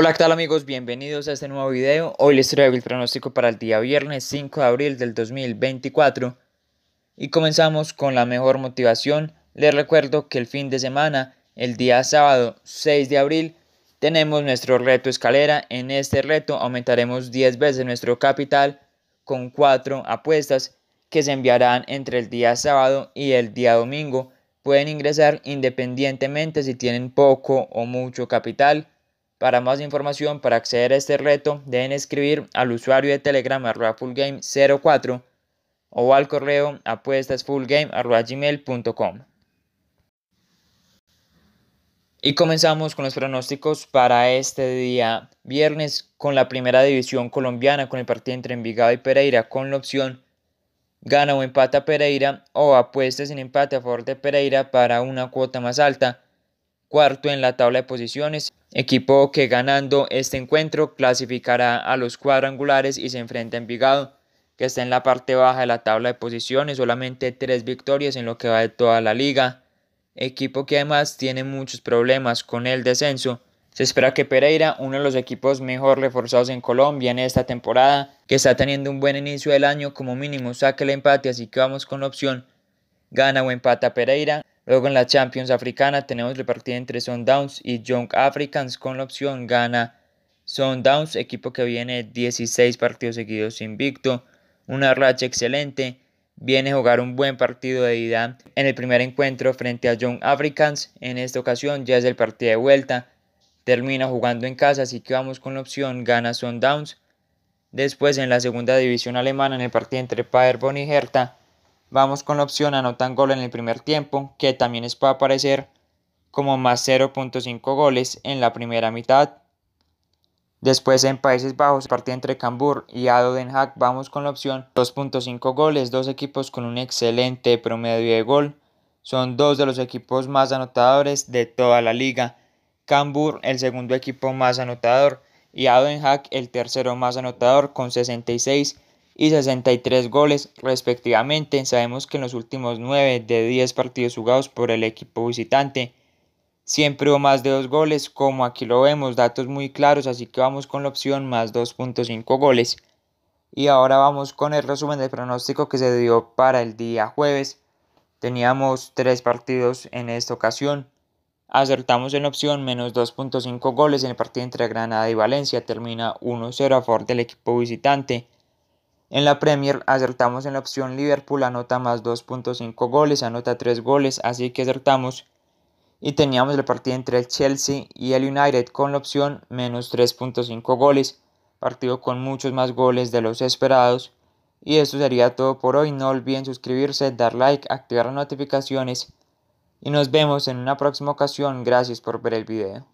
Hola, ¿qué tal amigos? Bienvenidos a este nuevo video. Hoy les traigo el pronóstico para el día viernes 5 de abril del 2024. Y comenzamos con la mejor motivación. Les recuerdo que el fin de semana, el día sábado 6 de abril, tenemos nuestro reto escalera. En este reto aumentaremos 10 veces nuestro capital con 4 apuestas que se enviarán entre el día sábado y el día domingo. Pueden ingresar independientemente si tienen poco o mucho capital para más información, para acceder a este reto, deben escribir al usuario de Telegram fullgame04 o al correo gmail.com Y comenzamos con los pronósticos para este día viernes con la primera división colombiana, con el partido entre Envigado y Pereira, con la opción gana o empata Pereira o apuestas en empate a favor de Pereira para una cuota más alta cuarto en la tabla de posiciones, equipo que ganando este encuentro clasificará a los cuadrangulares y se enfrenta a Envigado, que está en la parte baja de la tabla de posiciones, solamente tres victorias en lo que va de toda la liga, equipo que además tiene muchos problemas con el descenso. Se espera que Pereira, uno de los equipos mejor reforzados en Colombia en esta temporada, que está teniendo un buen inicio del año, como mínimo saque el empate, así que vamos con la opción gana o empata Pereira Luego en la Champions Africana tenemos partido entre Sundowns y Young Africans con la opción gana Sundowns, equipo que viene 16 partidos seguidos invicto, una racha excelente, viene a jugar un buen partido de ida en el primer encuentro frente a Young Africans, en esta ocasión ya es el partido de vuelta, termina jugando en casa, así que vamos con la opción gana Sundowns. Después en la segunda división alemana en el partido entre Paderborn y Hertha Vamos con la opción anotan gol en el primer tiempo, que también les puede aparecer como más 0.5 goles en la primera mitad. Después en Países Bajos, partida entre Cambur y Den vamos con la opción 2.5 goles, dos equipos con un excelente promedio de gol. Son dos de los equipos más anotadores de toda la liga. Cambur, el segundo equipo más anotador, y Den el tercero más anotador, con 66 y 63 goles respectivamente. Sabemos que en los últimos 9 de 10 partidos jugados por el equipo visitante siempre hubo más de 2 goles, como aquí lo vemos, datos muy claros, así que vamos con la opción más 2.5 goles. Y ahora vamos con el resumen del pronóstico que se dio para el día jueves. Teníamos 3 partidos en esta ocasión. Acertamos en opción menos 2.5 goles en el partido entre Granada y Valencia. Termina 1-0 a favor del equipo visitante. En la Premier acertamos en la opción Liverpool anota más 2.5 goles, anota 3 goles, así que acertamos. Y teníamos la partida entre el Chelsea y el United con la opción menos 3.5 goles, partido con muchos más goles de los esperados. Y esto sería todo por hoy, no olviden suscribirse, dar like, activar las notificaciones y nos vemos en una próxima ocasión, gracias por ver el video.